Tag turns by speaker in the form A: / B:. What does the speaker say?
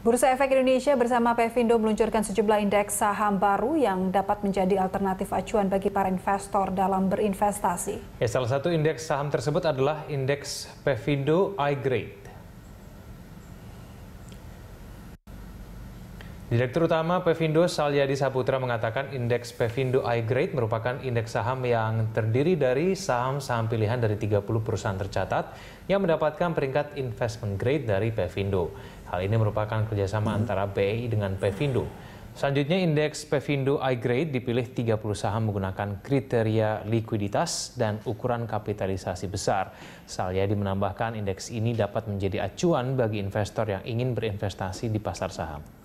A: Bursa Efek Indonesia bersama Pevindo meluncurkan sejumlah indeks saham baru yang dapat menjadi alternatif acuan bagi para investor dalam berinvestasi.
B: Ya, salah satu indeks saham tersebut adalah indeks Pevindo iGrade. Direktur Utama Pevindo Salyadi Saputra mengatakan indeks Pevindo I Grade merupakan indeks saham yang terdiri dari saham-saham pilihan dari 30 perusahaan tercatat yang mendapatkan peringkat investment grade dari Pevindo. Hal ini merupakan kerjasama hmm. antara BI dengan Pevindo. Selanjutnya, indeks Pevindo I-Grade dipilih 30 saham menggunakan kriteria likuiditas dan ukuran kapitalisasi besar. Salyadi menambahkan indeks ini dapat menjadi acuan bagi investor yang ingin berinvestasi di pasar saham.